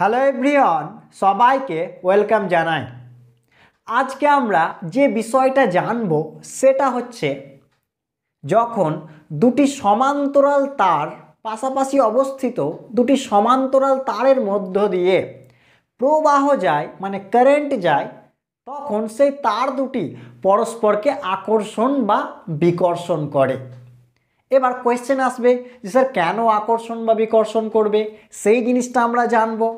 Hello everyone সবাইকে welcome জানাই আজকে আমরা যে বিষয়টা জানব সেটা হচ্ছে যখন দুটি সমান্তরাল তার পাশাপাশি অবস্থিত দুটি সমান্তরাল তারের মধ্য দিয়ে প্রবাহ যায় মানে কারেন্ট যায় তখন সেই তার দুটি পরস্পরকে আকর্ষণ বা বিকর্ষণ করে এবার কোয়েশ্চেন আসবে যে স্যার কেন আকর্ষণ বা বিকর্ষণ করবে সেই জিনিসটা আমরা জানবো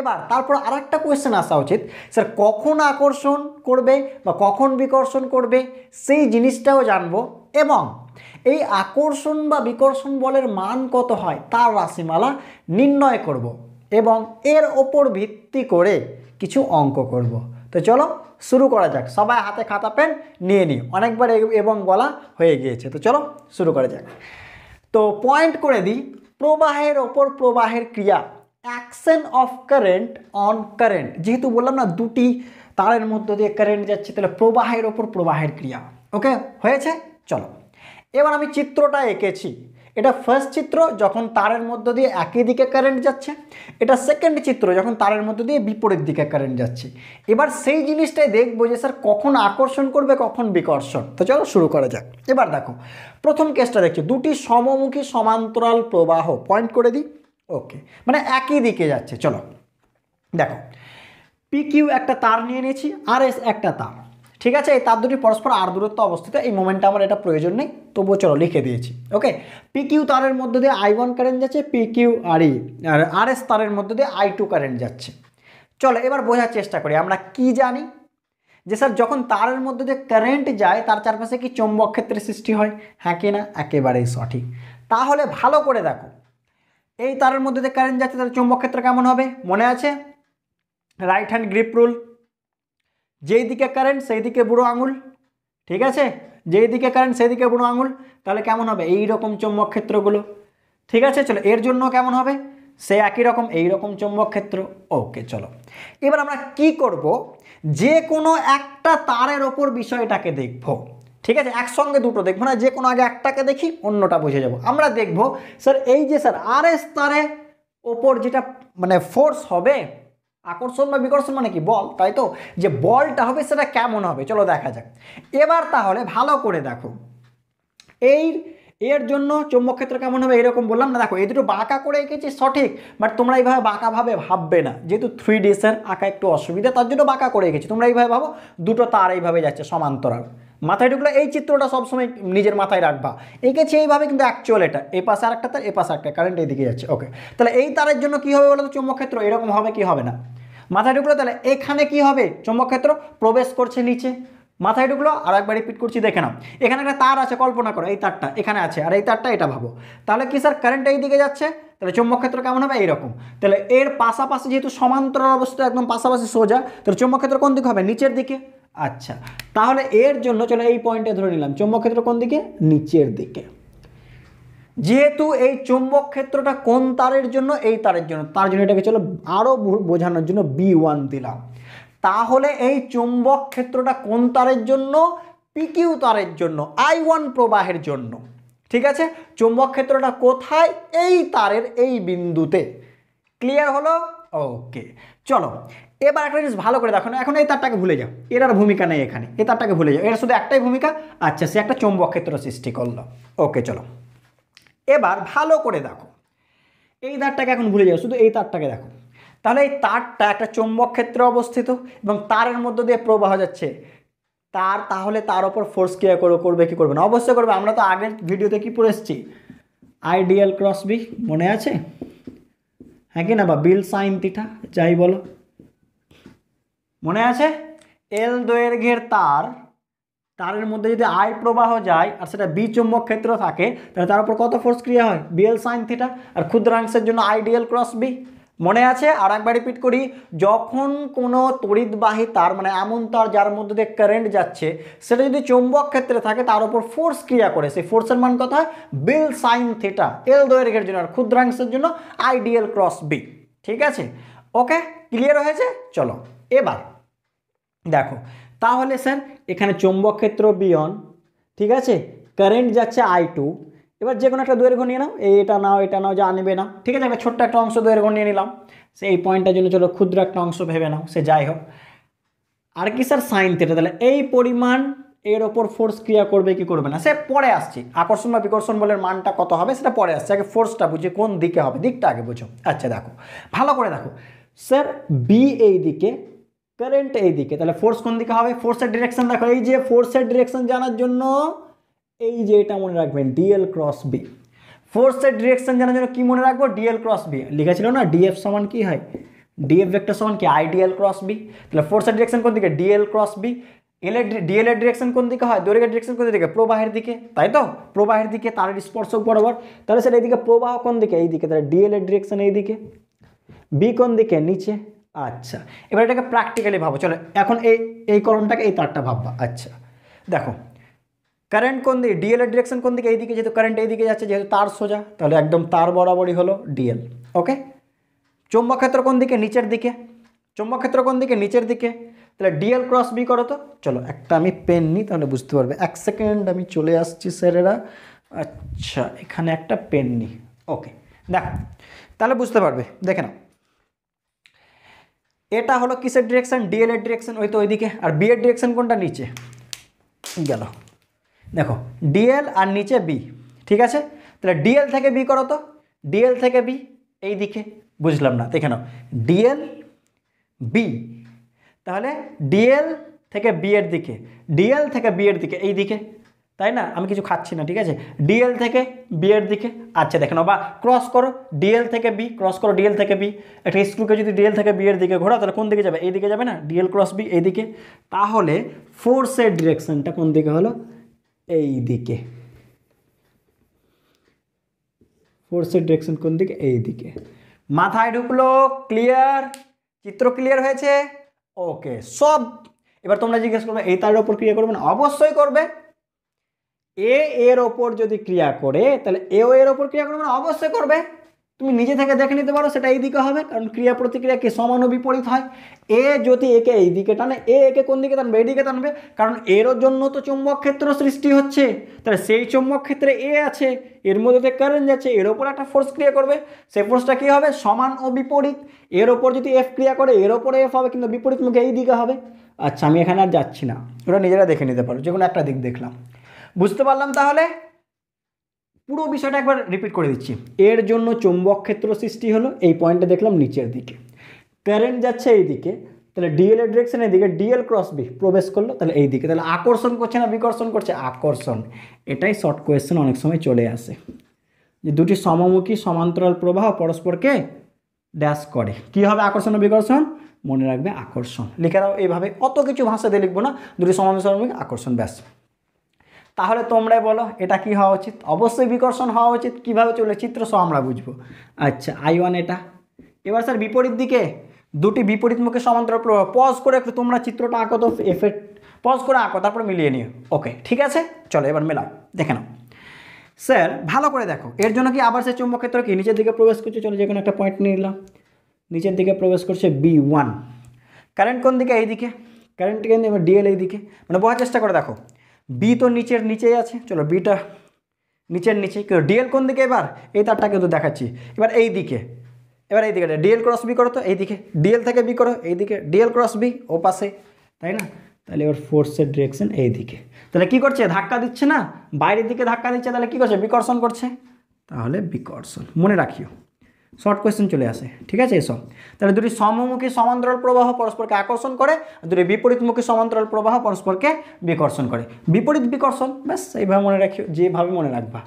এবার তারপর আর একটা কোয়েশ্চেন আসা উচিত স্যার কখন আকর্ষণ করবে বা কখন বিকর্ষণ করবে সেই জিনিসটাও জানবো এবং এই আকর্ষণ বা বিকর্ষণ বলের মান কত হয় তার রাশিমালা নির্ণয় করব। এবং এর ওপর ভিত্তি করে কিছু অঙ্ক করব। তো চলো শুরু করা যাক সবাই হাতে খাতা পেন নিয়ে নিই অনেকবার এবং বলা হয়ে গিয়েছে তো চলো শুরু করা যাক তো পয়েন্ট করে দিই প্রবাহের ওপর প্রবাহের ক্রিয়া action of current on current যেহেতু বললাম না দুটি তারের মধ্য দিয়ে কারেন্ট যাচ্ছে তাহলে প্রবাহের ওপর প্রবাহের ক্রিয়া ওকে হয়েছে চলো এবার আমি চিত্রটা এঁকেছি এটা ফার্স্ট চিত্র যখন তারের মধ্য দিয়ে একই দিকে কারেন্ট যাচ্ছে এটা সেকেন্ড চিত্র যখন তারের মধ্য দিয়ে বিপরীত দিকে কারেন্ট যাচ্ছে এবার সেই জিনিসটাই দেখব যে স্যার কখন আকর্ষণ করবে কখন বিকর্ষণ তো চলো শুরু করা যাক এবার দেখো প্রথম কেসটা দেখছি দুটি সমমুখী সমান্তরাল প্রবাহ পয়েন্ট করে দিই ওকে মানে একই দিকে যাচ্ছে চলো দেখো পি একটা তার নিয়ে নিয়েছি আর এস একটা তার ঠিক আছে এই তার দুটি পরস্পর আর দূরত্ব অবস্থিত এই মোমেন্টটা আমার এটা প্রয়োজন নেই তবুও চলো লিখে দিয়েছি ওকে পিকিউ তারের মধ্যে দিয়ে আই ওয়ান কারেন্ট যাচ্ছে পিকিউ কিউ আর ই e, আর আর এস তারের মধ্যে দিয়ে আই টু কারেন্ট যাচ্ছে চলো এবার বোঝার চেষ্টা করি আমরা কি জানি যে স্যার যখন তারের মধ্যে দিয়ে কারেন্ট যায় তার চারপাশে কি চৌম্বক ক্ষেত্রের সৃষ্টি হয় হ্যাঁ কি না একেবারেই সঠিক তাহলে ভালো করে দেখো এই তারের মধ্যে যে কারেন্ট যাচ্ছে তাহলে চুম্বক ক্ষেত্র কেমন হবে মনে আছে রাইট হ্যান্ড গ্রিপ রুল যেই দিকে কারেন্ট সেই দিকে বুড়ো আঙুল ঠিক আছে যেই দিকে কারেন্ট সেই দিকে বুড়ো আঙুল তাহলে কেমন হবে এই রকম চুম্বক ক্ষেত্রগুলো ঠিক আছে চলো এর জন্য কেমন হবে সে একই রকম এই রকম চুম্বক ক্ষেত্র ওকে চলো এবার আমরা কি করব যে কোনো একটা তারের ওপর বিষয়টাকে দেখব ঠিক আছে একসঙ্গে দুটো দেখবো না যে কোনো আগে একটাকে দেখি অন্যটা বুঝে যাব আমরা দেখব স্যার এই যে স্যার আর এস তারে ওপর যেটা মানে ফোর্স হবে আকর্ষণ বা বিকর্ষণ মানে কি বল তাই তো যে বলটা হবে সেটা কেমন হবে চলো দেখা যাক এবার তাহলে ভালো করে দেখো এই এর জন্য চৌম্বক ক্ষেত্র কেমন হবে এরকম বললাম না দেখো এই দুটো বাঁকা করে এঁকেছি সঠিক বাট তোমরা এইভাবে বাঁকাভাবে ভাববে না যেহেতু থ্রি ডিসের আঁকা একটু অসুবিধা তার জন্য বাঁকা করে এঁকেছি তোমরা এইভাবে ভাবো দুটো তার এইভাবে যাচ্ছে সমান্তরাল মাথায় ঢুকলে এই চিত্রটা সবসময় নিজের মাথায় রাখবা এঁকেছি এইভাবে কিন্তু অ্যাকচুয়াল এটা এ পাশে আর একটা তার এ পাশে একটা কারেন্ট এইদিকে যাচ্ছে ওকে তাহলে এই তারের জন্য কী হবে বলো তো চৌম্বক্ষেত্র এরকম হবে কি হবে না মাথায় ঢুকলো তাহলে এখানে কি হবে চুম্বক্ষেত্র প্রবেশ করছে নিচে মাথায় ঢুকলো আর একবার রিপিট করছি দেখে নাও এখানে একটা তার আছে কল্পনা করো এই তারটা এখানে আছে আর এই তারটা এটা ভাবো তাহলে কি স্যার কারেন্ট এই দিকে যাচ্ছে তাহলে চৌম্বকক্ষেত্র কেমন হবে এইরকম তাহলে এর পাশাপাশি যেহেতু সমান্তরাল অবস্থা একদম পাশাপাশি সোজা তাহলে চৌম্বকক্ষেত্র কোন দিকে হবে নিচের দিকে আচ্ছা তাহলে এর জন্য চলো এই পয়েন্টটা ধরে নিলাম চুম্বকক্ষেত্র ক্ষেত্র কোন দিকে নিচের দিকে যেহেতু এই চুম্বক ক্ষেত্রটা কোন তারের জন্য এই তারের জন্য তার জন্য এটাকে চলো আরও বোঝানোর জন্য বি ওয়ান দিলাম তাহলে এই চুম্বক ক্ষেত্রটা কোন তারের জন্য পিকিউ তারের জন্য আই ওয়ান প্রবাহের জন্য ঠিক আছে চুম্বক ক্ষেত্রটা কোথায় এই তারের এই বিন্দুতে ক্লিয়ার হলো ওকে চলো এবার একটা জিনিস ভালো করে দেখো না এখন এই তারটাকে ভুলে যাও এর আর ভূমিকা নেই এখানে এ তারটাকে ভুলে যাও এর শুধু একটাই ভূমিকা আচ্ছা সে একটা চৌম্বক ক্ষেত্র সৃষ্টি করলো ওকে চলো এবার ভালো করে দেখো এই তারটাকে এখন ভুলে যাও শুধু এই তারটাকে দেখো তাহলে এই তারটা একটা চৌম্বক ক্ষেত্রে অবস্থিত এবং তারের মধ্য দিয়ে প্রবাহ যাচ্ছে তার তাহলে তার ওপর ফোর্স ক্রিয়া করবে কি করবে না অবশ্যই করবে আমরা তো আগের ভিডিওতে কি পড়ে এসেছি আইডিয়াল ক্রস বি মনে আছে হ্যাঁ কি না বা বিল সাইন তিঠা যাই বলো মনে আছে এল দৈর্ঘ্যের তার তারের মধ্যে যদি আয় প্রবাহ যায় আর সেটা বি চুম্বক ক্ষেত্র থাকে তাহলে তার উপর কত ফোর্স ক্রিয়া হয় বিএল সাইন থিটা আর ক্ষুদ্রাংশের জন্য আইডিএল ক্রস বি মনে আছে আর একবার রিপিট করি যখন কোনো তড়িৎবাহী তার মানে এমন তার যার মধ্যে দিয়ে কারেন্ট যাচ্ছে সেটা যদি চৌম্বক ক্ষেত্রে থাকে তার উপর ফোর্স ক্রিয়া করে সেই ফোর্সের মান কথা বিল সাইন থিটা এল দৈর্ঘ্যের জন্য আর ক্ষুদ্রাংশের জন্য আইডিএল ক্রস বি ঠিক আছে ওকে ক্লিয়ার হয়েছে চলো এবার দেখো তাহলে স্যার এখানে চৌম্বক ক্ষেত্র বিয়ন ঠিক আছে কারেন্ট যাচ্ছে আই টু এবার যে কোনো একটা দৈর্ঘ্য নিয়ে নাও এটা নাও এটা নাও যা আনবে না ঠিক আছে একটা ছোট্ট একটা অংশ দৈর্ঘ্য নিয়ে নিলাম সে এই পয়েন্টটার জন্য চলো ক্ষুদ্র একটা অংশ ভেবে নাও সে যাই হোক আর কি স্যার সাইন থেটা তাহলে এই পরিমাণ এর ওপর ফোর্স ক্রিয়া করবে কি করবে না সে পরে আসছে আকর্ষণ বা বিকর্ষণ বলের মানটা কত হবে সেটা পরে আসছে আগে ফোর্সটা বুঝে কোন দিকে হবে দিকটা আগে বুঝো আচ্ছা দেখো ভালো করে দেখো স্যার বি এই দিকে वेलेंट एदिके तले फोर्स कोन दिशा হবে ফোর্স এর ডিরেকশনটা কইजिए ফোর্স এর ডিরেকশন জানার জন্য এই যে এটা মনে রাখবেন ডিএল ক্রস বি ফোর্স এর ডিরেকশন জানার জন্য কি মনে রাখবো ডিএল ক্রস বি লেখা ছিল না ডিএফ সমান কি হয় ডিএফ ভেক্টর সমান কি আই ডিএল ক্রস বি তলে ফোর্স এর ডিরেকশন কোন দিকে DL cross B L DL এর ডিরেকশন কোন দিকে হয় الدوره এর ডিরেকশন কোন দিকে গো প্রো বাইরে দিকে তাই তো প্রো বাইরে দিকে তার এর স্পর্শক বরাবর তাহলে সেটা এই দিকে প্রবাহ কোন দিকে এই দিকে তার ডিএল এর ডিরেকশন এই দিকে বি কোন দিকে নিচে আচ্ছা এবার এটাকে প্র্যাকটিক্যালি ভাবো চলো এখন এই এই করণটাকে এই তারটা ভাববা আচ্ছা দেখো কারেন্ট কোন দিকে ডিএলের ডিরেকশন কোন দিকে এইদিকে যেহেতু কারেন্ট এইদিকে যাচ্ছে যেহেতু তার সোজা তাহলে একদম তার বরাবরই হলো ডিএল ওকে চৌম্বক ক্ষেত্র কোন দিকে নিচের দিকে চৌম্বক ক্ষেত্র কোন দিকে নিচের দিকে তাহলে ডিএল ক্রস বি করো তো চলো একটা আমি পেন নিই তাহলে বুঝতে পারবে এক সেকেন্ড আমি চলে আসছি স্যারেরা আচ্ছা এখানে একটা পেন নিই ওকে দেখো তাহলে বুঝতে পারবে দেখে নাও এটা হলো কিসের ডিরেকশান ডিএল এর ডিরেকশান ওই তো ওইদিকে আর বি এর ডিরেকশান কোনটা নিচে গেল দেখো ডিএল আর নিচে বি ঠিক আছে তাহলে ডিএল থেকে বি করো তো ডিএল থেকে বি এই দিকে বুঝলাম না দেখে নাও ডিএল বি তাহলে ডিএল থেকে বি এর দিকে ডিএল থেকে বি এর দিকে এই দিকে তাই না আমি কিছু খাচ্ছি না ঠিক আছে ডিএল থেকে বি এর দিকে আচ্ছা দেখে নাও বা ক্রস করো ডিএল থেকে বি ক্রস করো ডিএল থেকে বি একটা স্ক্রুকে যদি ডিএল থেকে বি এর দিকে ঘোরা তাহলে কোন দিকে যাবে এই দিকে যাবে না ডিএল ক্রস বি এই দিকে তাহলে ফোর্সের ডিরেকশনটা কোন দিকে হলো এই দিকে ফোর্সের ডিরেকশন কোন দিকে এই দিকে মাথায় ঢুকলো ক্লিয়ার চিত্র ক্লিয়ার হয়েছে ওকে সব এবার তোমরা জিজ্ঞেস করবে এই তারের ওপর ক্রিয়া করবে না অবশ্যই করবে এ এর ওপর যদি ক্রিয়া করে তাহলে এও এর ওপর ক্রিয়া করবে মানে অবশ্যই করবে তুমি নিজে থেকে দেখে নিতে পারো সেটা এই দিকে হবে কারণ ক্রিয়া প্রতিক্রিয়া কে সমান ও বিপরীত হয় এ যদি একে এই দিকে টানে এ একে কোন দিকে টানবে এদিকে টানবে কারণ এরও জন্য তো চুম্বক ক্ষেত্র সৃষ্টি হচ্ছে তাহলে সেই চুম্বক ক্ষেত্রে এ আছে এর মধ্যে তো কারেন্ট যাচ্ছে এর ওপর একটা ফোর্স ক্রিয়া করবে সেই ফোর্সটা কী হবে সমান ও বিপরীত এর ওপর যদি এফ ক্রিয়া করে এর ওপরে এফ হবে কিন্তু বিপরীত মুখে এই দিকে হবে আচ্ছা আমি এখানে আর যাচ্ছি না ওটা নিজেরা দেখে নিতে পারো যে কোনো একটা দিক দেখলাম বুঝতে পারলাম তাহলে পুরো বিষয়টা একবার রিপিট করে দিচ্ছি এর জন্য চুম্বক ক্ষেত্র সৃষ্টি হলো এই পয়েন্টটা দেখলাম নিচের দিকে কারেন্ট যাচ্ছে এই দিকে তাহলে ডিএল এর ডিরেকশন এইদিকে ডিএল ক্রস বি প্রবেশ করলো তাহলে এই দিকে তাহলে আকর্ষণ করছে না বিকর্ষণ করছে আকর্ষণ এটাই শর্ট কোয়েশ্চেন অনেক সময় চলে আসে যে দুটি সমমুখী সমান্তরাল প্রবাহ পরস্পরকে ড্যাশ করে কি হবে আকর্ষণ বিকর্ষণ মনে রাখবে আকর্ষণ লিখে দাও এইভাবে অত কিছু ভাষাতে লিখবো না দুটি সমান্তরাল আকর্ষণ ব্যাস তাহলে তোমরাই বলো এটা কি হওয়া উচিত অবশ্যই বিকর্ষণ হওয়া উচিত কীভাবে চলে চিত্র সহ আমরা বুঝবো আচ্ছা আই ওয়ান এটা এবার স্যার বিপরীত দিকে দুটি বিপরীত মুখে সমান্তর প্রভাব পজ করে একটু তোমরা চিত্রটা আঁকো তো এফেক্ট পজ করে আঁকো তারপরে মিলিয়ে নিও ওকে ঠিক আছে চলো এবার মেলাও দেখে নাও স্যার ভালো করে দেখো এর জন্য কি আবার সে চুম্বক ক্ষেত্র কি নিচের দিকে প্রবেশ করছে চলো যে কোনো একটা পয়েন্ট নিয়ে নিলাম নিচের দিকে প্রবেশ করছে বি ওয়ান কারেন্ট কোন দিকে এই দিকে কারেন্ট কেন ডিএল এই দিকে মানে বোঝার চেষ্টা করে দেখো বি তো নিচের নিচেই আছে চলো বিটা নিচের নিচে কেউ ডিএল কোন দিকে এবার এই তারটা কিন্তু দেখাচ্ছি এবার এই দিকে এবার এই দিকে ডিএল ক্রস বি করো তো এই দিকে ডিএল থেকে বি করো এই দিকে ডিএল ক্রস বি ও পাশে তাই না তাহলে এবার ফোর্সের ডিরেকশন এই দিকে তাহলে কি করছে ধাক্কা দিচ্ছে না বাইরের দিকে ধাক্কা দিচ্ছে তাহলে কি করছে বিকর্ষণ করছে তাহলে বিকর্ষণ মনে রাখিও শর্ট কোয়েশ্চেন চলে আসে ঠিক আছে এসব তাহলে দুটি সমমুখী সমান্তরাল প্রবাহ পরস্পরকে আকর্ষণ করে আর দুটি বিপরীতমুখী সমান্তরাল প্রবাহ পরস্পরকে বিকর্ষণ করে বিপরীত বিকর্ষণ ব্যাস এইভাবে মনে রাখি যেভাবে মনে রাখবা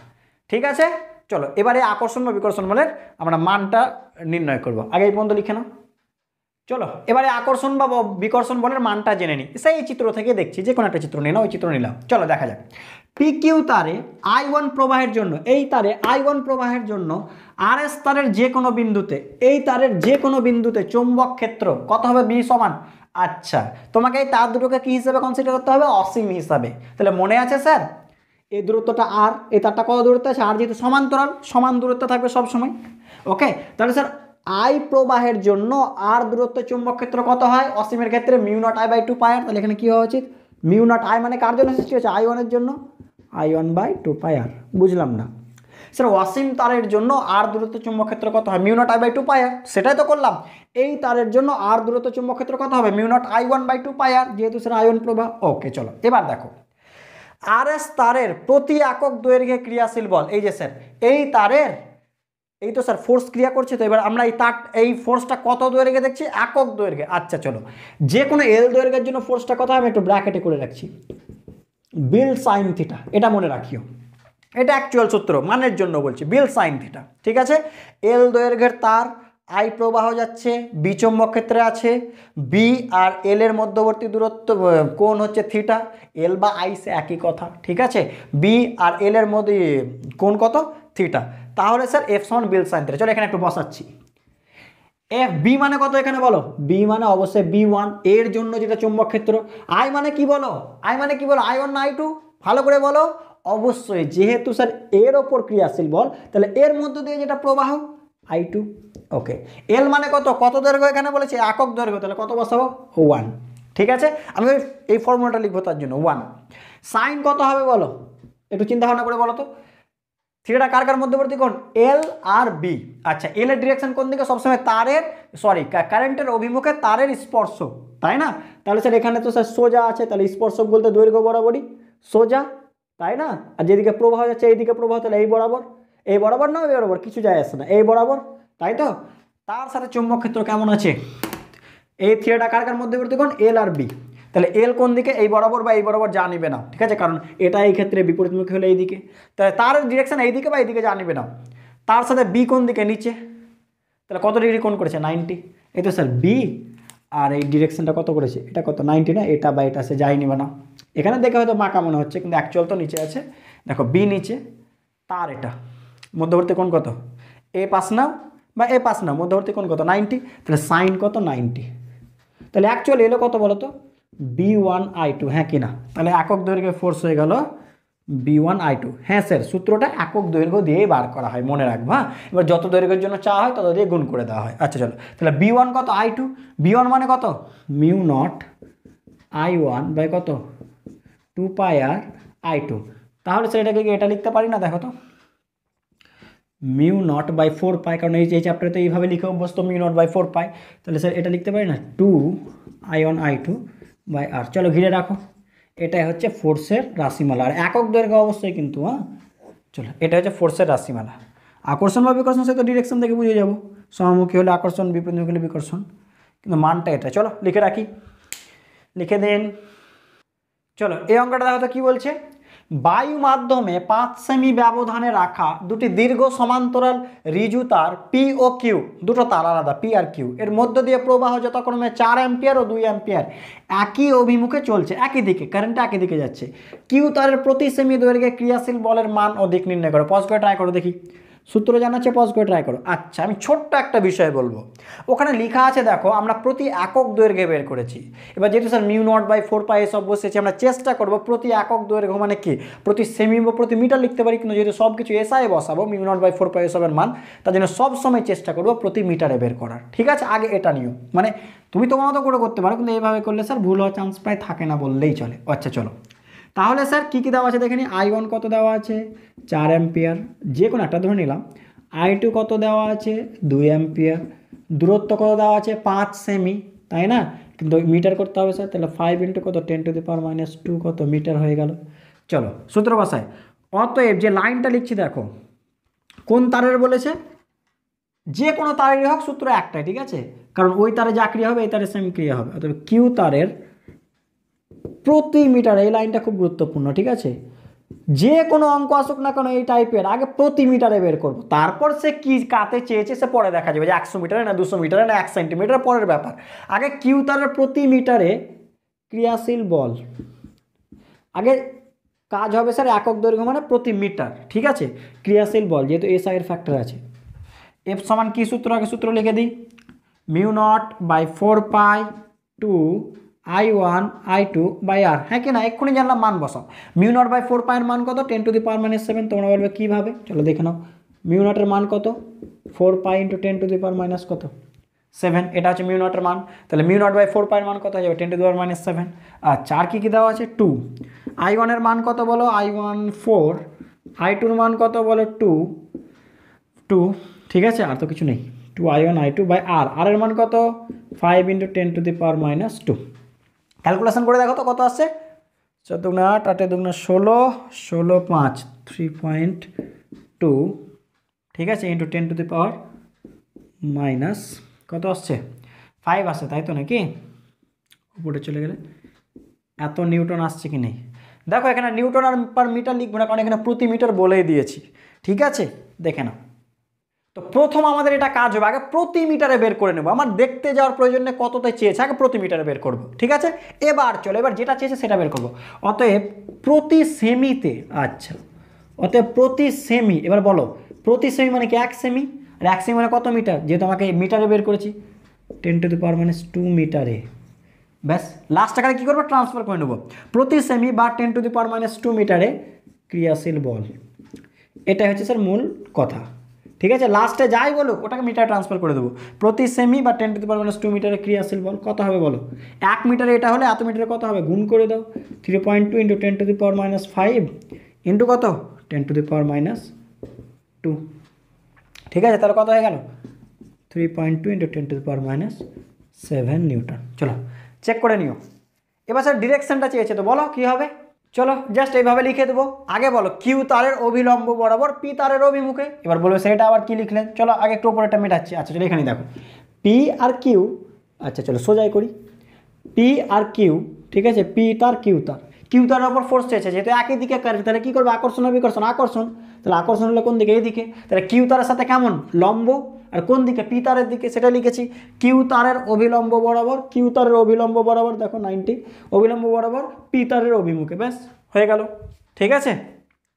ঠিক আছে চলো এবারে আকর্ষণ বা বিকর্ষণ বলের আমরা মানটা নির্ণয় করব আগে এই পর্যন্ত লিখে নাও চলো এবারে আকর্ষণ বা বিকর্ষণ বলের মানটা জেনে নিই সেই চিত্র থেকে দেখছি যে কোনো একটা চিত্র নিয়ে নাও ওই চিত্র নিলাম চলো দেখা যাক পিকিউ তারে আই ওয়ান প্রবাহের জন্য এই তারে আই ওয়ান প্রবাহের জন্য আর এস তারের যে কোনো বিন্দুতে এই তারের যে কোনো বিন্দুতে চুম্বক ক্ষেত্র কত হবে বি সমান আচ্ছা তোমাকে এই তার দুটোকে কী হিসাবে কনসিডার করতে হবে অসীম হিসাবে তাহলে মনে আছে স্যার এই দূরত্বটা আর এই তারটা কত দূরত্ব আছে আর যেহেতু সমান্তরাল সমান দূরত্ব থাকবে সব সময় ওকে তাহলে স্যার আই প্রবাহের জন্য আর দূরত্ব চুম্বক ক্ষেত্র কত হয় অসীমের ক্ষেত্রে mu naught I by two পায়ের তাহলে এখানে কী হওয়া উচিত মিউ নট আই মানে কার জন্য সৃষ্টি হয়েছে আই ওয়ানের জন্য I one by two pi R বুঝলাম না স্যার ওয়াসিম তারের জন্য আর দূরত্ব চুম্বক ক্ষেত্র কত হয় mu naught I by two pi R সেটাই তো করলাম এই তারের জন্য আর দূরত্ব চুম্বক ক্ষেত্র কত হবে mu naught I one by two pi R যেহেতু স্যার আয়ন প্রবাহ ওকে চলো এবার দেখো আর এস তারের প্রতি একক দৈর্ঘ্যে ক্রিয়াশীল বল এই যে স্যার এই তারের এই তো স্যার ফোর্স ক্রিয়া করছে তো এবার আমরা এই তার এই ফোর্সটা কত দৈর্ঘ্যে দেখছি একক দৈর্ঘ্যে আচ্ছা চলো যে কোনো এল দৈর্ঘ্যের জন্য ফোর্সটা কথা আমি একটু ব্র্যাকেটে করে রাখছি বিল সাইন থিটা এটা মনে রাখিও এটা অ্যাকচুয়াল সূত্র মানের জন্য বলছি বিল সাইন থিটা ঠিক আছে এল দৈর্ঘ্যের তার আই প্রবাহ যাচ্ছে বি ক্ষেত্রে আছে বি আর এল এর মধ্যবর্তী দূরত্ব কোন হচ্ছে থিটা এল বা আইস একই কথা ঠিক আছে বি আর এল এর মধ্যে কোন কত থিটা তাহলে স্যার এফ বিল সাইন থিটা চলো এখানে একটু বসাচ্ছি এফ বি মানে কত এখানে বলো বি মানে অবশ্যই বি ওয়ান এর জন্য যেটা চুম্বক ক্ষেত্র আই মানে কি বলো আই মানে কি বলো আই ওয়ান আই টু ভালো করে বলো অবশ্যই যেহেতু স্যার এর ওপর ক্রিয়াশীল বল তাহলে এর মধ্য দিয়ে যেটা প্রবাহ আই টু ওকে এল মানে কত কত দৈর্ঘ্য এখানে বলেছে একক দৈর্ঘ্য তাহলে কত বসাবো ওয়ান ঠিক আছে আমি এই ফর্মুলাটা লিখবো তার জন্য ওয়ান সাইন কত হবে বলো একটু চিন্তা ভাবনা করে বলো তো থিটাটা কার কার মধ্যবর্তী কোন এল আর বি আচ্ছা এল এর ডিরেকশন কোন দিকে সবসময় তারের সরি কারেন্টের অভিমুখে তারের স্পর্শ তাই না তাহলে স্যার এখানে তো স্যার সোজা আছে তাহলে স্পর্শক বলতে দৈর্ঘ্য বরাবরই সোজা তাই না আর যেদিকে প্রবাহ যাচ্ছে এইদিকে প্রবাহ তাহলে এই বরাবর এই বরাবর না এই বরাবর কিছু যায় আসে না এই বরাবর তাই তো তার সাথে চুম্বক ক্ষেত্র কেমন আছে এই থিয়েটার কার কার মধ্যবর্তী কোন এল আর বি তাহলে এল কোন দিকে এই বরাবর বা এই বরাবর যা নিবে না ঠিক আছে কারণ এটা এই ক্ষেত্রে বিপরীতমুখী হলে এই দিকে তাহলে তার ডিরেকশান এই দিকে বা এই দিকে যা নিবে না তার সাথে বি কোন দিকে নিচে তাহলে কত ডিগ্রি কোন করেছে নাইনটি এই তো স্যার বি আর এই ডিরেকশানটা কত করেছে এটা কত নাইনটি না এটা বা এটা সে যাই নিবে না এখানে দেখে হয়তো মাকা মনে হচ্ছে কিন্তু অ্যাকচুয়াল তো নিচে আছে দেখো বি নিচে তার এটা মধ্যবর্তী কোন কত এ পাস নাও বা এ পাস নাও মধ্যবর্তী কোন কত নাইনটি তাহলে সাইন কত নাইনটি তাহলে অ্যাকচুয়াল এলো কত বলো তো বি ওয়ান আই টু হ্যাঁ কিনা তাহলে একক দৈর্ঘ্যে ফোর্স হয়ে গেল বি ওয়ান আই টু হ্যাঁ স্যার সূত্রটা একক দৈর্ঘ্য দিয়েই বার করা হয় মনে রাখবো হ্যাঁ এবার যত দৈর্ঘ্যের জন্য চা হয় তত দিয়ে গুণ করে দেওয়া হয় আচ্ছা চলো তাহলে বি ওয়ান কত আই টু বি ওয়ান মানে কত mu naught I one by কত two pi R I two তাহলে স্যার এটাকে এটা লিখতে পারি না দেখো তো mu naught by four pi কারণ এই যে চ্যাপ্টারে তো এইভাবে লিখে অভ্যস্ত mu naught by four pi তাহলে স্যার এটা লিখতে পারি না two I one I two by R চলো ঘিরে রাখো এটাই হচ্ছে ফোর্সের রাশিমালা আর একক দৈর্ঘ্য অবশ্যই কিন্তু হ্যাঁ চলো এটা হচ্ছে ফোর্সের রাশিমালা আকর্ষণ বা বিকর্ষণ সে তো ডিরেকশন থেকে বুঝে যাবো সমামুখী হলে আকর্ষণ বিপরীতমুখী হলে বিকর্ষণ কিন্তু মানটা এটা চলো লিখে রাখি লিখে দেন চলো এই অঙ্কটা দেখো তো কী বলছে বায়ু মাধ্যমে পাঁচ সেমি ব্যবধানে রাখা দুটি দীর্ঘ সমান্তরাল রিজু তার পি ও কিউ দুটো তার আলাদা পি আর কিউ এর মধ্য দিয়ে প্রবাহ যথাক্রমে চার অ্যাম্পিয়ার ও দুই অ্যাম্পিয়ার একই অভিমুখে চলছে একই দিকে কারেন্ট একই দিকে যাচ্ছে কিউ তারের প্রতি সেমি দৈর্ঘ্যে ক্রিয়াশীল বলের মান ও দিক নির্ণয় করে পজ করে ট্রাই করে দেখি সূত্র জানা আছে পজ করে ট্রাই করো আচ্ছা আমি ছোট্ট একটা বিষয় বলবো ওখানে লেখা আছে দেখো আমরা প্রতি একক দৈর্ঘ্যে বের করেছি এবার যেহেতু sir mu naught by four pi সব বসেছি আমরা চেষ্টা করবো প্রতি একক দৈর্ঘ্য মানে কি প্রতি সেমি বা প্রতি মিটার লিখতে পারি কিন্তু যেহেতু সব কিছু এসআই বসাবো mu naught by four pi সবের মান তার জন্য সবসময় চেষ্টা করবো প্রতি মিটারে বের করার ঠিক আছে আগে এটা নিও মানে তুমি তোমার মতো করে করতে পারো কিন্তু এইভাবে করলে স্যার ভুল হওয়ার চান্স প্রায় থাকে না বললেই চলে আচ্ছা চলো তাহলে স্যার কী কী দেওয়া আছে দেখে আই ওয়ান কত দেওয়া আছে চার অ্যাম্পিয়ার যে কোনো একটা ধরে নিলাম আই টু কত দেওয়া আছে দুই অ্যাম্পিয়ার দূরত্ব কত দেওয়া আছে পাঁচ সেমি তাই না কিন্তু মিটার করতে হবে স্যার তাহলে ফাইভ ইন্টু কত ten to the power minus two কত মিটার হয়ে গেল চলো সূত্র বাসায় অতএব যে লাইনটা লিখছি দেখো কোন তারের বলেছে যে কোনো তারেরই হোক সূত্র একটাই ঠিক আছে কারণ ওই তারে যা ক্রিয়া হবে এই তারে সেম ক্রিয়া হবে অতএব কিউ তারের প্রতি মিটার এই লাইনটা খুব গুরুত্বপূর্ণ ঠিক আছে যে কোনো অঙ্ক আসুক না কেন এই টাইপের আগে প্রতি মিটারে বের করবো তারপর সে কি কাতে চেয়েছে সে পরে দেখা যাবে যে একশো মিটারে না দুশো মিটারে না এক সেন্টিমিটার পরের ব্যাপার আগে কিউ তারের প্রতি মিটারে ক্রিয়াশীল বল আগে কাজ হবে স্যার একক দৈর্ঘ্য মানে প্রতি মিটার ঠিক আছে ক্রিয়াশীল বল যেহেতু এস আইয়ের ফ্যাক্টর আছে এফ সমান কী সূত্র আগে সূত্র লিখে দিই mu naught by four pi two I one I two by r হ্যাঁ কি না এক্ষুনি জানলাম মান বসাও মিউ নট বাই ফোর পায়ের মান কত ten to the power minus seven তোমরা বলবে কীভাবে চলো দেখে নাও মিউ নটের মান কত four pi into ten to the power minus কত সেভেন এটা হচ্ছে মিউ নটের মান তাহলে মিউ নট বাই ফোর পায়ের মান কত হয়ে যাবে ten to the power minus seven আচ্ছা আর কী কী দেওয়া আছে টু আই ওয়ানের মান কত বলো আই ওয়ান ফোর আই টুর মান কত বলো টু টু ঠিক আছে আর তো কিছু নেই two I one I two by r r এর মান কত five into ten to the power minus two calculation করে দেখো তো কত আসছে চার দু আট আটে দু ষোলো ষোলো পাঁচ থ্রি পয়েন্ট টু ঠিক আছে into ten to the power minus কত আসছে ফাইভ আসছে তাই তো নাকি উপরে চলে গেলে এত নিউটন আসছে কি নেই দেখো এখানে নিউটন আর পার মিটার লিখবো না কারণ এখানে প্রতি মিটার বলেই দিয়েছি ঠিক আছে দেখে নাও তো প্রথম আমাদের এটা কাজ হবে আগে প্রতি মিটারে বের করে নেব আমার দেখতে যাওয়ার প্রয়োজনে কততে চেয়েছে আগে প্রতি মিটারে বের করব ঠিক আছে এবার চলো এবার যেটা চেয়েছে সেটা বের করব অতএব প্রতি সেমিতে আচ্ছা অতএব প্রতি সেমি এবার বলো প্রতি সেমি মানে কি এক সেমি আর এক সেমি মানে কত মিটার যেহেতু আমাকে মিটারে বের করেছি ten to the power minus two মিটারে ব্যাস লাস্ট টাকাটা কী করবো ট্রান্সফার করে নেবো প্রতি সেমি বা ten to the power minus two মিটারে ক্রিয়াশীল বল এটাই হচ্ছে স্যার মূল কথা ঠিক আছে লাস্টে যাই বলুক ওটাকে মিটার ট্রান্সফার করে দেবো প্রতি সেমি বা ten to the power minus two মিটারের ক্রিয়াশীল বল কত হবে বলো এক মিটারে এটা হলে এত মিটারে কত হবে গুণ করে দাও three point two into ten to the power minus five into কত ten to the power minus two ঠিক আছে তাহলে কত হয়ে গেল three point two into ten to the power minus seven newton চলো চেক করে নিও এবার স্যার ডিরেকশানটা চেয়েছে তো বলো কী হবে চলো জাস্ট এইভাবে লিখে দেবো আগে বলো কিউ তারের অভিলম্ব বরাবর পি তারের অভিমুখে এবার বলবে সেটা আবার কি লিখলেন চলো আগে একটু একটা মেটাচ্ছি আচ্ছা চলো এখানে দেখো পি আর কিউ আচ্ছা চলো সোজাই করি পি আর কিউ ঠিক আছে পি তার কিউ তার কিউ তার উপর ফোর্স চেয়েছে যেহেতু একই দিকে কারেন্ট তাহলে কী করবে আকর্ষণ বিকর্ষণ আকর্ষণ তাহলে আকর্ষণ হলো কোন দিকে এই দিকে তাহলে কিউ তারের সাথে কেমন লম্ব আর কোন দিকে পি তারের দিকে সেটা লিখেছি কিউ তারের অভিলম্ব বরাবর কিউ তারের অভিলম্ব বরাবর দেখো নাইনটি অভিলম্ব বরাবর পি তারের অভিমুখে ব্যাস হয়ে গেল ঠিক আছে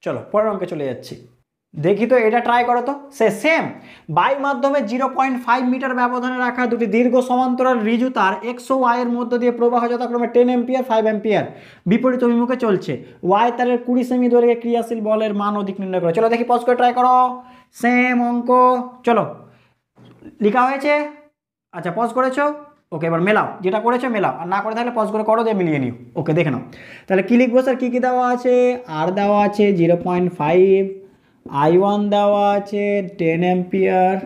চলো পরের অঙ্কে চলে যাচ্ছি দেখি তো এটা ট্রাই করো তো সে সেম বাই মাধ্যমে জিরো পয়েন্ট ফাইভ মিটার ব্যবধানে রাখা দুটি দীর্ঘ সমান্তরাল রিজু তার একশো ওয়াইয়ের মধ্য দিয়ে প্রবাহ যথাক্রমে টেন এম্পিয়ার ফাইভ এম্পিয়ার বিপরীত অভিমুখে চলছে ওয়াই তারের কুড়ি সেমি দৈর্ঘ্যে ক্রিয়াশীল বলের মান অধিক নির্ণয় করো চলো দেখি পজ করে ট্রাই করো সেম অঙ্ক চলো লিখা হয়েছে আচ্ছা পজ করেছো ওকে এবার মেলাও যেটা করেছো মেলাও আর না করে থাকলে পজ করে করো দিয়ে মিলিয়ে নিও ওকে দেখে নাও তাহলে ক্লিক লিখবো স্যার কী কী দেওয়া আছে আর দেওয়া আছে zero point five I one দেওয়া আছে টেন অ্যাম্পিয়ার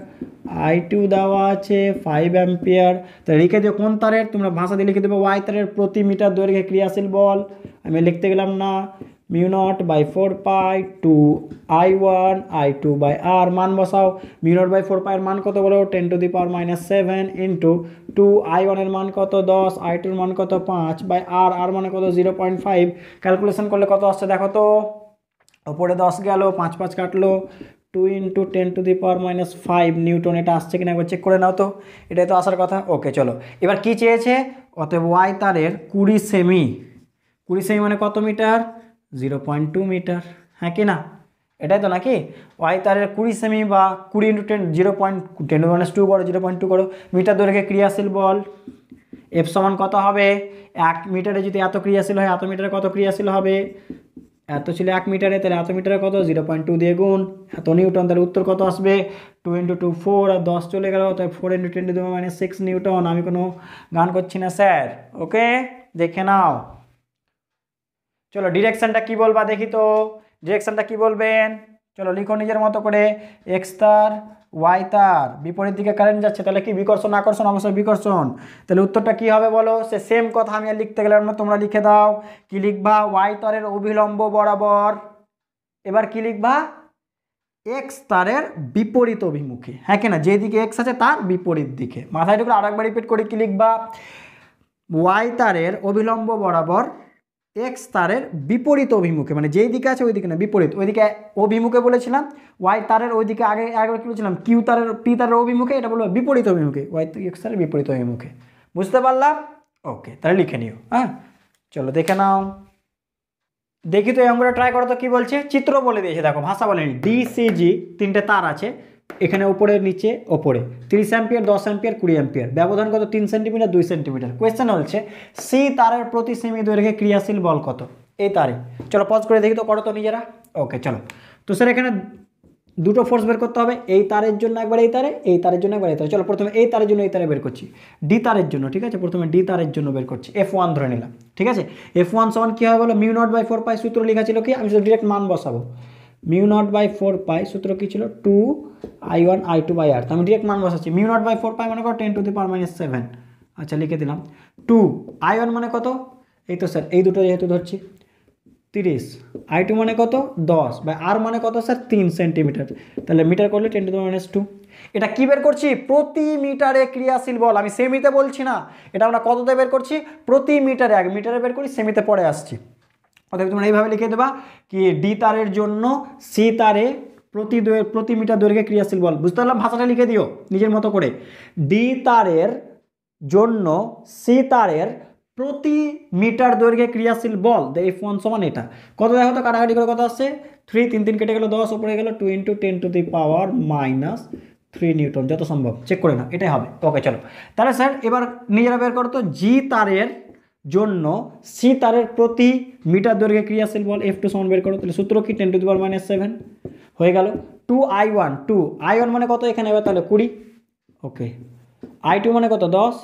আই টু দেওয়া আছে ফাইভ অ্যাম্পিয়ার তা লিখে দিও কোন তারের তোমরা ভাষা দিয়ে লিখে দেবো ওয়াই তারের প্রতি মিটার দৈর্ঘ্যে ক্রিয়াশীল বল আমি লিখতে গেলাম না mu naught by four pi two I one I two by r মান বসাও মিউ নট বাই ফোর পাইয়ের মান কত বলো ten to the power minus seven into two I ওয়ানের মান কত দশ আই টুর মান কত পাঁচ বাই আর আর মানে কত জিরো পয়েন্ট ফাইভ ক্যালকুলেশন করলে কত আসছে দেখো তো ওপরে দশ গেল পাঁচ পাঁচ কাটলো two into ten to the power minus five newton এটা আসছে কিনা একবার চেক করে নাও তো এটাই তো আসার কথা ওকে চলো এবার কি চেয়েছে অতএব ওয়াই তারের কুড়ি সেমি কুড়ি সেমি মানে কত metre zero point two metre হ্যাঁ কি না এটাই তো নাকি ওয়াই তারের কুড়ি সেমি বা কুড়ি into ten zero point ten minus two করো জিরো পয়েন্ট টু করো মিটার দৈর্ঘ্যে ক্রিয়াশীল বল এফ সমান কত হবে এক মিটারে যদি এত ক্রিয়াশীল হয় এত মিটারে কত ক্রিয়াশীল হবে এত ছিল এক মিটারে তাহলে এত মিটারে কত জিরো পয়েন্ট টু দিয়ে গুণ এত নিউটন তাহলে উত্তর কত আসবে টু ইন্টু টু ফোর আর দশ চলে গেল তাই four into ten to minus six newton আমি কোনো গান করছি না স্যার ওকে দেখে নাও চলো ডিরেকশানটা কি বলবা দেখি তো ডিরেকশানটা কি বলবেন চলো লিখো নিজের মতো করে এক্স তার ওয়াই তার বিপরীত দিকে কারেন্ট যাচ্ছে তাহলে কি বিকর্ষণ আকর্ষণ অবশ্যই বিকর্ষণ তাহলে উত্তরটা কি হবে বলো সে সেম কথা আমি লিখতে গেলাম না তোমরা লিখে দাও কি লিখবা ওয়াই তারের অভিলম্ব বরাবর এবার কি লিখবা এক্স তারের বিপরীত অভিমুখী হ্যাঁ কিনা যেদিকে এক্স আছে তার বিপরীত দিকে মাথায় আর আরেকবার রিপিট করি কি লিখবা ওয়াই তারের অভিলম্ব বরাবর এক্স তারের বিপরীত অভিমুখে মানে যেই দিকে আছে ওই দিকে না বিপরীত ওইদিকে অভিমুখে বলেছিলাম ওয়াই তারের ওইদিকে আগে একবার কি বলেছিলাম কিউ তারের পি তারের অভিমুখে এটা বলবো বিপরীত অভিমুখে ওয়াই এক্স তারের বিপরীত অভিমুখে বুঝতে পারলাম ওকে তাহলে লিখে নিও হ্যাঁ চলো দেখে নাও দেখি তো এমন ট্রাই করো তো কী বলছে চিত্র বলে দিয়েছে দেখো ভাষা বলেনি ডিসিজি তিনটে তার আছে এখানে ওপরে নিচে ওপরে তিরিশ অ্যাম্পিয়ার দশ অ্যাম্পিয়ার কুড়ি অ্যাম্পিয়ার ব্যবধান কত তিন সেন্টিমিটার দুই সেন্টিমিটার কোয়েশ্চেন হচ্ছে সেই তারের প্রতি সেমি দৈর্ঘ্যে ক্রিয়াশীল বল কত এই তারে চলো পজ করে দেখি তো করো তো নিজেরা ওকে চলো তো স্যার এখানে দুটো ফোর্স বের করতে হবে এই তারের জন্য একবার এই তারে এই তারের জন্য একবার এই তারে চলো প্রথমে এই তারের জন্য এই তারে বের করছি ডি তারের জন্য ঠিক আছে প্রথমে ডি তারের জন্য বের করছি এফ ওয়ান ধরে নিলাম ঠিক আছে এফ ওয়ান সমান কী হবে বলো mu naught by four pi সূত্র লেখা ছিল কি আমি শুধু ডিরেক্ট মান বসাবো mu naught by four pi সূত্র কী ছিল two I one I two by r আমি ডিরেক্ট মান বসাচ্ছি mu naught by four pi মানে কত ten to the power minus seven আচ্ছা লিখে দিলাম টু আই ওয়ান মানে কত এই তো স্যার এই দুটো যেহেতু ধরছি তিরিশ আই টু মানে কত দশ বা আর মানে কত স্যার তিন সেন্টিমিটার তাহলে মিটার করলে টেন টু মাইনাস টু এটা কী বের করছি প্রতি মিটারে ক্রিয়াশীল বল আমি সেমিতে বলছি না এটা আমরা কততে বের করছি প্রতি মিটারে এক মিটারে বের করি সেমিতে পরে আসছি অতএব তোমরা এইভাবে লিখে দেবা কি ডি তারের জন্য সি তারে প্রতি প্রতি মিটার দৈর্ঘ্যে ক্রিয়াশীল বল বুঝতে পারলাম ভাষাটা লিখে দিও নিজের মতো করে ডি তারের জন্য সি তারের প্রতি মিটার দৈর্ঘ্যে ক্রিয়াশীল বল দে এফ ওয়ান সমান এটা কত দেখো তো কাটাকাটি করে কত আসছে থ্রি তিন তিন কেটে গেলো দশ ওপরে গেলো two into ten to the power minus three newton যত সম্ভব চেক করে না এটাই হবে ওকে চলো তাহলে স্যার এবার নিজেরা বের করতো জি তারের জন্য সি তারের প্রতি মিটার দৈর্ঘ্যে ক্রিয়াশীল বল এফ টু সমান বের করো তাহলে সূত্র কি ten to the power minus seven হয়ে গেল two I one two I one মানে কত এখানে এবার তাহলে কুড়ি ওকে আই টু মানে কত দশ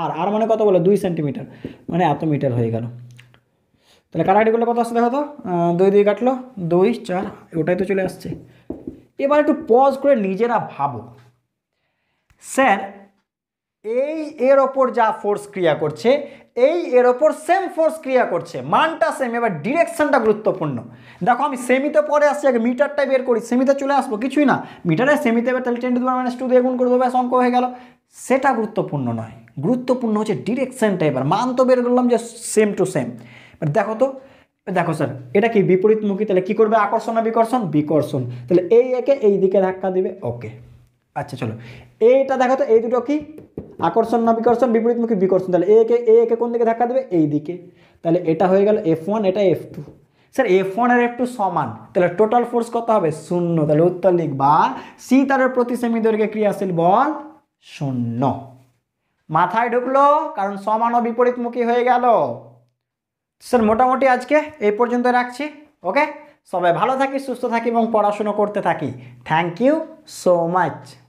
আর আর মানে কত বলো দুই সেন্টিমিটার মানে এত মিটার হয়ে গেল তাহলে কাটাকাটি করলে কত আসছে দেখো তো দুই দুই কাটলো দুই চার ওটাই তো চলে আসছে এবার একটু পজ করে নিজেরা ভাবো স্যার এই এর ওপর যা ফোর্স ক্রিয়া করছে এই এর ওপর সেম ফোর্স ক্রিয়া করছে মানটা সেম এবার ডিরেকশনটা গুরুত্বপূর্ণ দেখো আমি সেমিতে পরে আসছি আগে মিটারটা বের করি সেমিতে চলে আসবো কিছুই না মিটারে সেমিতে এবার তাহলে টেন টু মাইনাস টু দিয়ে গুণ করে দেবো অঙ্ক হয়ে গেল সেটা গুরুত্বপূর্ণ নয় গুরুত্বপূর্ণ হচ্ছে ডিরেকশানটা এবার মান তো বের করলাম যে সেম টু সেম এবার দেখো তো দেখো স্যার এটা কি বিপরীতমুখী তাহলে কী করবে আকর্ষণ না বিকর্ষণ বিকর্ষণ তাহলে এই একে এই দিকে ধাক্কা দিবে ওকে আচ্ছা চলো এইটা দেখো তো এই দুটো কি আকর্ষণ না বিকর্ষণ বিপরীতমুখী বিকর্ষণ তাহলে এ এ একে কোন দিকে ধাক্কা দেবে এই দিকে তাহলে এটা হয়ে গেল এফ ওয়ান এটা F two sir F one আর এফ টু সমান তাহলে টোটাল ফোর্স কত হবে শূন্য তাহলে উত্তর লিখবা সি তারের প্রতি সেমি দৈর্ঘ্যে ক্রিয়াশীল বল শূন্য মাথায় ঢুকলো কারণ সমান ও বিপরীতমুখী হয়ে গেল স্যার মোটামুটি আজকে এই পর্যন্ত রাখছি ওকে সবাই ভালো থাকি সুস্থ থাকি এবং পড়াশুনো করতে থাকি থ্যাংক ইউ সো মাচ